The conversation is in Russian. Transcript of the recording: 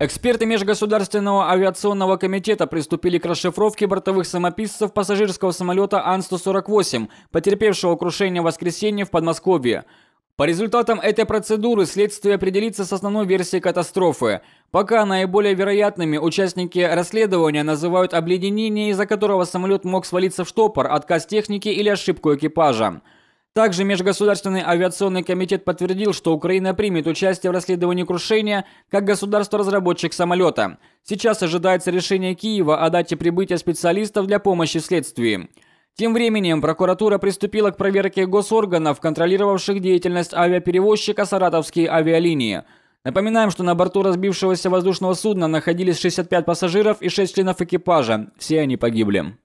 Эксперты Межгосударственного авиационного комитета приступили к расшифровке бортовых самописцев пассажирского самолета Ан-148, потерпевшего крушение в воскресенье в Подмосковье. По результатам этой процедуры следствие определится с основной версией катастрофы. Пока наиболее вероятными участники расследования называют обледенение, из-за которого самолет мог свалиться в штопор, отказ техники или ошибку экипажа. Также Межгосударственный авиационный комитет подтвердил, что Украина примет участие в расследовании крушения как государство-разработчик самолета. Сейчас ожидается решение Киева о дате прибытия специалистов для помощи в следствии. Тем временем прокуратура приступила к проверке госорганов, контролировавших деятельность авиаперевозчика «Саратовские авиалинии». Напоминаем, что на борту разбившегося воздушного судна находились 65 пассажиров и 6 членов экипажа. Все они погибли.